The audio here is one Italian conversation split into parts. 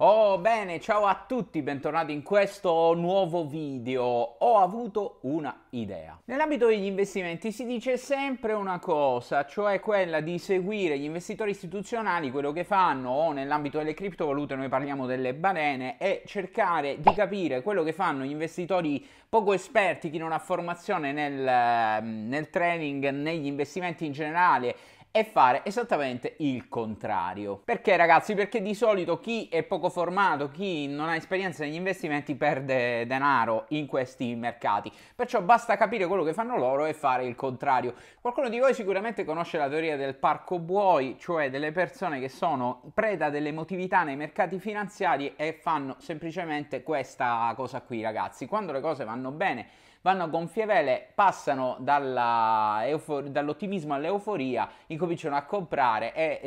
Oh bene, ciao a tutti, bentornati in questo nuovo video. Ho avuto una idea. Nell'ambito degli investimenti si dice sempre una cosa, cioè quella di seguire gli investitori istituzionali, quello che fanno, o nell'ambito delle criptovalute noi parliamo delle balene, e cercare di capire quello che fanno gli investitori poco esperti, chi non ha formazione nel, ehm, nel trading, negli investimenti in generale è fare esattamente il contrario. Perché ragazzi? Perché di solito chi è poco formato, chi non ha esperienza negli investimenti perde denaro in questi mercati. Perciò basta capire quello che fanno loro e fare il contrario. Qualcuno di voi sicuramente conosce la teoria del parco buoi, cioè delle persone che sono preda dell'emotività nei mercati finanziari e fanno semplicemente questa cosa qui, ragazzi. Quando le cose vanno bene vanno a gonfie vele, passano eufor- dall'ottimismo all'euforia, incominciano a comprare e,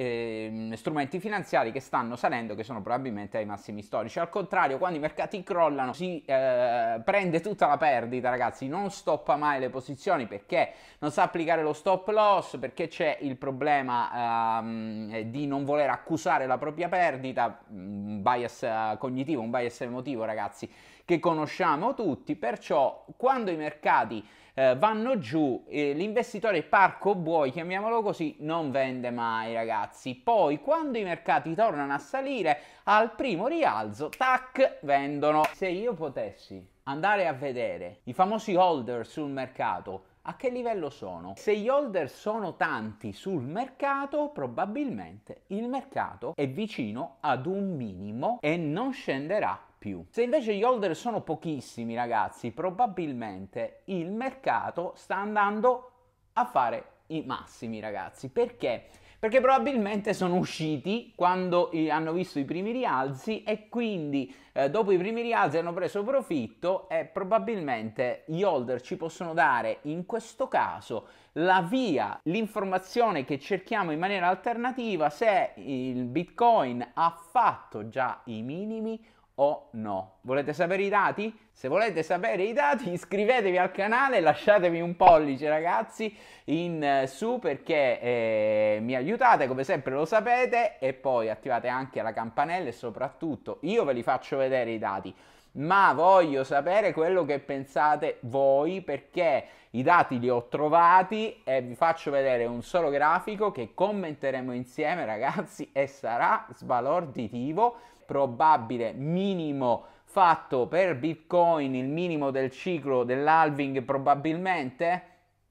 eh, strumenti finanziari che stanno salendo, che sono probabilmente ai massimi storici. Al contrario, quando i mercati crollano si eh, prende tutta la perdita, ragazzi, non stoppa mai le posizioni perché non sa applicare lo stop loss, perché c'è il problema ehm, di non voler accusare la propria perdita, un bias eh, cognitivo, un bias emotivo, ragazzi, che conosciamo tutti, perciò quando i mercati eh, vanno giù, eh, l'investitore parco buoi, chiamiamolo così, non vende mai, ragazzi. Poi quando i mercati tornano a salire al primo rialzo, tac, vendono. Se io potessi andare a vedere i famosi holder sul mercato, a che livello sono? Se gli holder sono tanti sul mercato, probabilmente il mercato è vicino ad un minimo e non scenderà più. Se invece gli holder sono pochissimi, ragazzi, probabilmente il mercato sta andando a fare i massimi, ragazzi. Perché? Perché probabilmente sono usciti quando hanno visto i primi rialzi e quindi eh, dopo i primi rialzi hanno preso profitto e probabilmente gli holder ci possono dare in questo caso la via, l'informazione che cerchiamo in maniera alternativa se il Bitcoin ha fatto già i minimi o no. Volete sapere i dati? Se volete sapere i dati iscrivetevi al canale, lasciatemi un pollice ragazzi in su perché eh, mi aiutate, come sempre lo sapete, e poi attivate anche la campanella e soprattutto io ve li faccio vedere i dati ma voglio sapere quello che pensate voi perché i dati li ho trovati e vi faccio vedere un solo grafico che commenteremo insieme ragazzi e sarà sbalorditivo probabile minimo fatto per Bitcoin, il minimo del ciclo dell'halving probabilmente?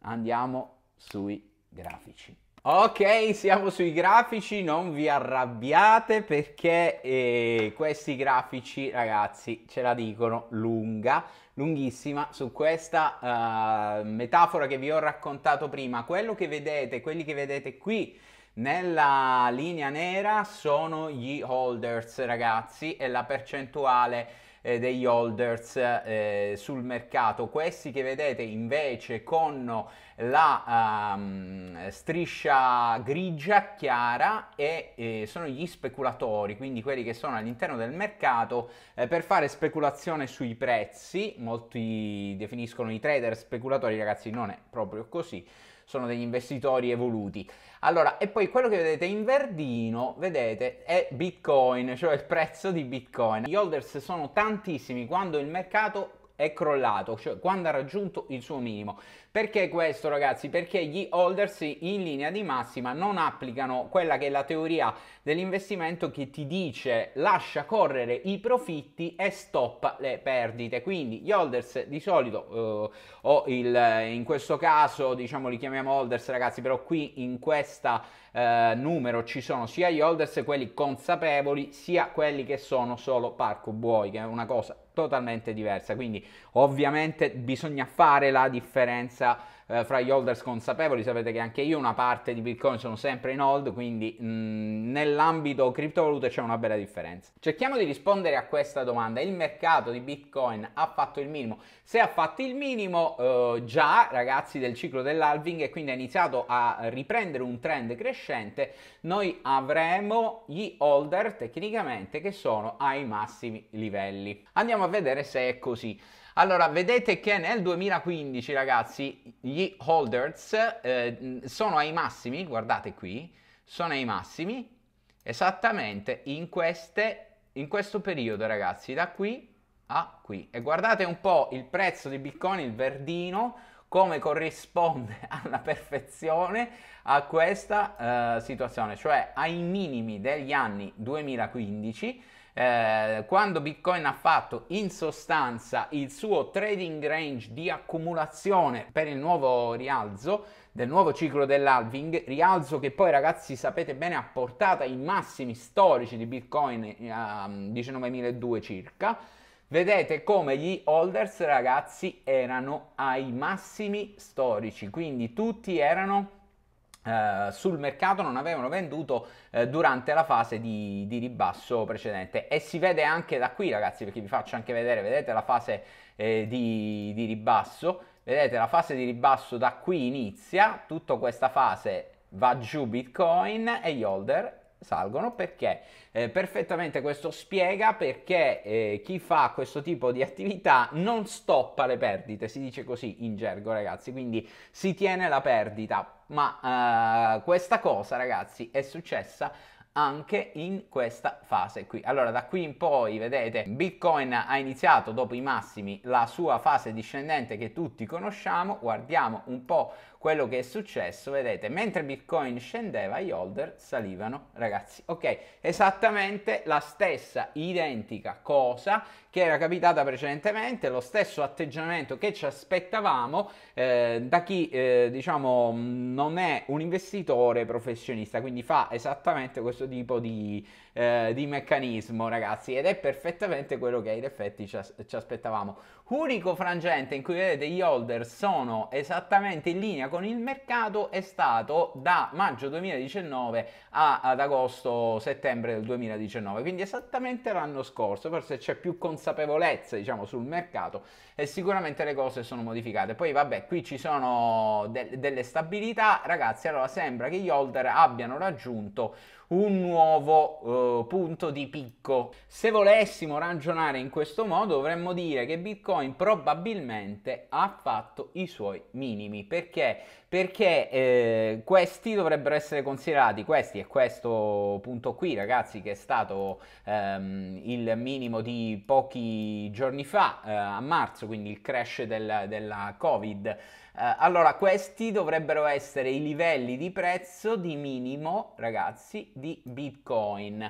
Andiamo sui grafici. Ok, siamo sui grafici, non vi arrabbiate perché eh, questi grafici, ragazzi, ce la dicono lunga, lunghissima su questa uh, metafora che vi ho raccontato prima. Quello che vedete, quelli che vedete qui nella linea nera sono gli holders ragazzi e la percentuale eh, degli holders eh, sul mercato. Questi che vedete invece con la um, striscia grigia chiara e eh, sono gli speculatori, quindi quelli che sono all'interno del mercato eh, per fare speculazione sui prezzi, molti definiscono i trader speculatori, ragazzi non è proprio così, sono degli investitori evoluti. Allora, e poi quello che vedete in verdino, vedete, è Bitcoin, cioè il prezzo di Bitcoin. Gli holders sono tantissimi quando il mercato è crollato, cioè quando ha raggiunto il suo minimo. Perché questo ragazzi? Perché gli holders in linea di massima non applicano quella che è la teoria dell'investimento che ti dice lascia correre i profitti e stop le perdite. Quindi gli holders di solito eh, o il, in questo caso diciamo li chiamiamo holders ragazzi, però qui in questa eh, numero ci sono sia gli holders quelli consapevoli sia quelli che sono solo parco buoi, che è una cosa totalmente diversa. Quindi ovviamente bisogna fare la differenza eh, fra gli holders consapevoli, sapete che anche io una parte di Bitcoin sono sempre in hold, quindi mh, mm, nell'ambito criptovalute c'è una bella differenza. Cerchiamo di rispondere a questa domanda. Il mercato di Bitcoin ha fatto il minimo? Se ha fatto il minimo eh, già, ragazzi, del ciclo dell'halving e quindi ha iniziato a riprendere un trend crescente, noi avremo gli holder tecnicamente che sono ai massimi livelli. Andiamo a vedere se è così. Allora, vedete che nel 2015, ragazzi, gli holders eh, sono ai massimi, guardate qui, sono ai massimi esattamente in, queste, in questo periodo, ragazzi, da qui a qui. E guardate un po' il prezzo di Bitcoin, il verdino, come corrisponde alla perfezione a questa eh, situazione, cioè ai minimi degli anni 2015 eh, quando Bitcoin ha fatto in sostanza il suo trading range di accumulazione per il nuovo rialzo del nuovo ciclo dell'halving, rialzo che poi ragazzi sapete bene ha portato ai massimi storici di Bitcoin ehm, a 19.200 circa, Vedete come gli holders ragazzi erano ai massimi storici, quindi tutti erano eh, sul mercato non avevano venduto uh, durante la fase di, di, ribasso precedente e si vede anche da qui ragazzi perché vi faccio anche vedere vedete la fase eh, di, di ribasso vedete la fase di ribasso da qui inizia tutta questa fase va giù bitcoin e gli holder salgono perché eh, perfettamente questo spiega perché eh, chi fa questo tipo di attività non stoppa le perdite, si dice così in gergo ragazzi, quindi si tiene la perdita, ma eh, questa cosa ragazzi è successa anche in questa fase qui. Allora da qui in poi vedete Bitcoin ha iniziato dopo i massimi la sua fase discendente che tutti conosciamo, guardiamo un po' quello che è successo, vedete, mentre Bitcoin scendeva, gli holder salivano, ragazzi. Ok, esattamente la stessa identica cosa che era capitata precedentemente, lo stesso atteggiamento che ci aspettavamo eh, da chi, eh, diciamo, non è un investitore professionista, quindi fa esattamente questo tipo di eh, di meccanismo, ragazzi, ed è perfettamente quello che in effetti ci, as- ci aspettavamo. Unico frangente in cui vedete gli holder sono esattamente in linea con il mercato è stato da maggio 2019 a- ad agosto-settembre del 2019, quindi esattamente l'anno scorso, forse c'è più consapevolezza, diciamo, sul mercato e sicuramente le cose sono modificate. Poi vabbè, qui ci sono de- delle stabilità, ragazzi, allora sembra che gli holder abbiano raggiunto un nuovo punto di picco. Se volessimo ragionare in questo modo dovremmo dire che Bitcoin probabilmente ha fatto i suoi minimi. Perché? Perché eh, questi dovrebbero essere considerati, questi e questo punto qui ragazzi che è stato ehm, il minimo di pochi giorni fa eh, a marzo, quindi il crash del, della Covid eh, allora, questi dovrebbero essere i livelli di prezzo di minimo, ragazzi, di Bitcoin.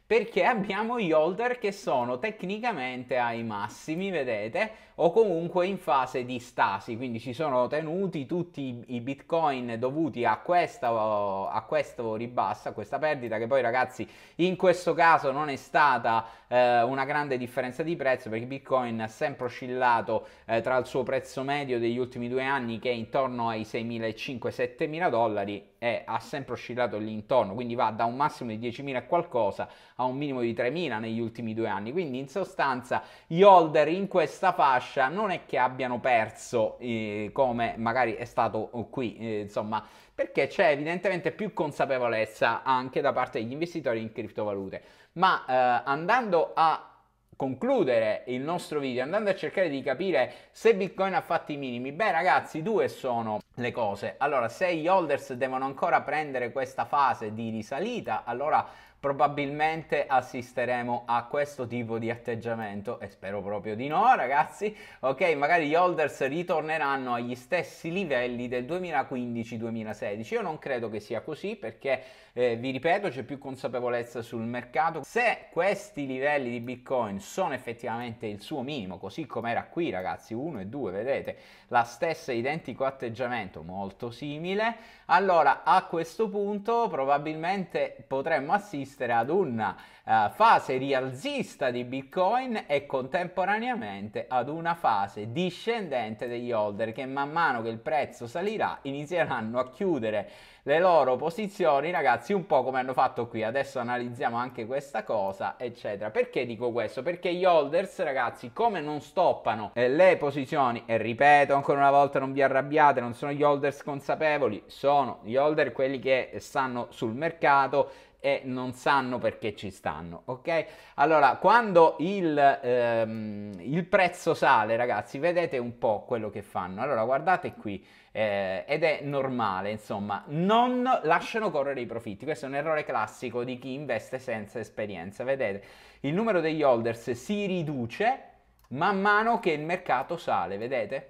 perché abbiamo gli holder che sono tecnicamente ai massimi, vedete, o comunque in fase di stasi, quindi ci sono tenuti tutti i bitcoin dovuti a, questa, a questo ribasso, a questa perdita, che poi ragazzi in questo caso non è stata eh, una grande differenza di prezzo, perché bitcoin ha sempre oscillato eh, tra il suo prezzo medio degli ultimi due anni, che è intorno ai 6.500-7.000 dollari, e ha sempre oscillato lì intorno, quindi va da un massimo di 10.000 e qualcosa a un minimo di 3.000 negli ultimi due anni. Quindi in sostanza gli holder in questa fascia non è che abbiano perso eh, come magari è stato eh, qui, eh, insomma, perché c'è evidentemente più consapevolezza anche da parte degli investitori in criptovalute. Ma eh, andando a concludere il nostro video andando a cercare di capire se Bitcoin ha fatto i minimi. Beh ragazzi, due sono le cose. Allora, se gli holders devono ancora prendere questa fase di risalita, allora probabilmente assisteremo a questo tipo di atteggiamento e spero proprio di no ragazzi ok magari gli holders ritorneranno agli stessi livelli del 2015-2016 io non credo che sia così perché eh, vi ripeto c'è più consapevolezza sul mercato se questi livelli di bitcoin sono effettivamente il suo minimo così come era qui ragazzi 1 e 2 vedete la stessa identico atteggiamento molto simile allora a questo punto probabilmente potremmo assistere assistere ad una uh, fase rialzista di Bitcoin e contemporaneamente ad una fase discendente degli holder che man mano che il prezzo salirà inizieranno a chiudere le loro posizioni, ragazzi, un po' come hanno fatto qui. Adesso analizziamo anche questa cosa, eccetera. Perché dico questo? Perché gli holders, ragazzi, come non stoppano eh, le posizioni, e ripeto ancora una volta, non vi arrabbiate, non sono gli holders consapevoli, sono gli holder quelli che stanno sul mercato e non sanno perché ci stanno, ok? Allora, quando il, ehm, il prezzo sale, ragazzi, vedete un po' quello che fanno. Allora, guardate qui, eh, ed è normale, insomma, non lasciano correre i profitti. Questo è un errore classico di chi investe senza esperienza. Vedete, il numero degli holders si riduce man mano che il mercato sale, vedete?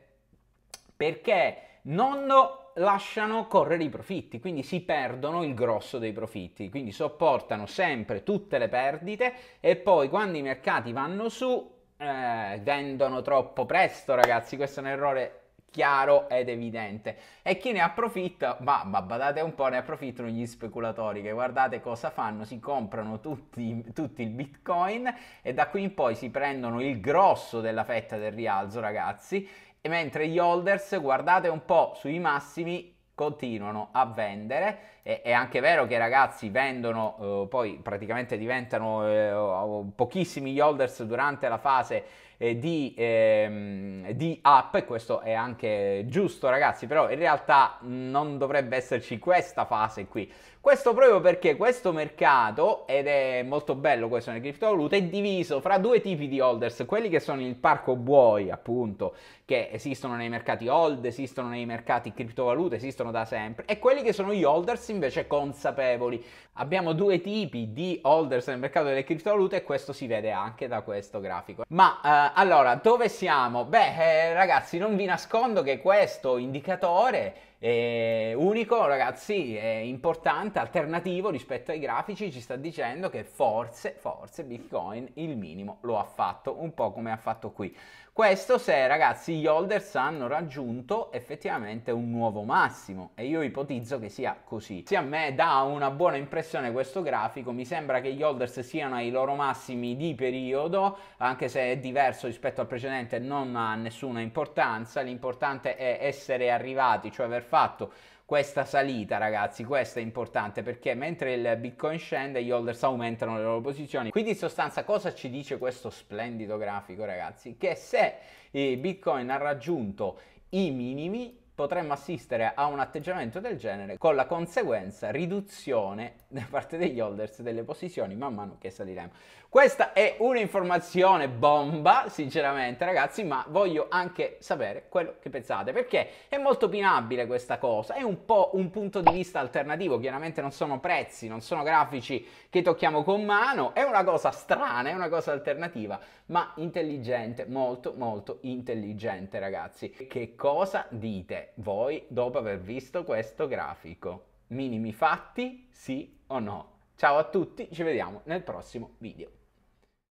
Perché non lasciano correre i profitti, quindi si perdono il grosso dei profitti, quindi sopportano sempre tutte le perdite e poi quando i mercati vanno su eh, vendono troppo presto, ragazzi, questo è un errore chiaro ed evidente e chi ne approfitta ma, ma badate un po' ne approfittano gli speculatori che guardate cosa fanno si comprano tutti, tutti il bitcoin e da qui in poi si prendono il grosso della fetta del rialzo ragazzi e mentre gli holders, guardate un po' sui massimi, continuano a vendere è, è anche vero che i ragazzi vendono, eh, poi praticamente diventano eh, pochissimi gli holders durante la fase eh, di, ehm, di app e questo è anche giusto ragazzi però in realtà non dovrebbe esserci questa fase qui questo proprio perché questo mercato ed è molto bello questo nelle criptovalute è diviso fra due tipi di holders quelli che sono il parco buoi appunto che esistono nei mercati hold esistono nei mercati criptovalute esistono da sempre e quelli che sono gli holders invece consapevoli. Abbiamo due tipi di holders nel mercato delle criptovalute e questo si vede anche da questo grafico. Ma eh, allora, dove siamo? Beh, eh, ragazzi, non vi nascondo che questo indicatore è unico, ragazzi, è importante, alternativo rispetto ai grafici, ci sta dicendo che forse, forse Bitcoin il minimo lo ha fatto, un po' come ha fatto qui. Questo se ragazzi gli holders hanno raggiunto effettivamente un nuovo massimo e io ipotizzo che sia così. Se a me dà una buona impressione questo grafico, mi sembra che gli holders siano ai loro massimi di periodo, anche se è diverso rispetto al precedente non ha nessuna importanza, l'importante è essere arrivati, cioè aver fatto questa salita ragazzi questa è importante perché mentre il bitcoin scende gli holders aumentano le loro posizioni quindi in sostanza cosa ci dice questo splendido grafico ragazzi che se il eh, bitcoin ha raggiunto i minimi potremmo assistere a un atteggiamento del genere con la conseguenza riduzione da parte degli holders delle posizioni man mano che saliremo. Questa è un'informazione bomba, sinceramente ragazzi, ma voglio anche sapere quello che pensate, perché è molto opinabile questa cosa, è un po' un punto di vista alternativo, chiaramente non sono prezzi, non sono grafici che tocchiamo con mano, è una cosa strana, è una cosa alternativa, ma intelligente, molto molto intelligente ragazzi. Che cosa dite? voi dopo aver visto questo grafico. Minimi fatti, sì o no? Ciao a tutti, ci vediamo nel prossimo video.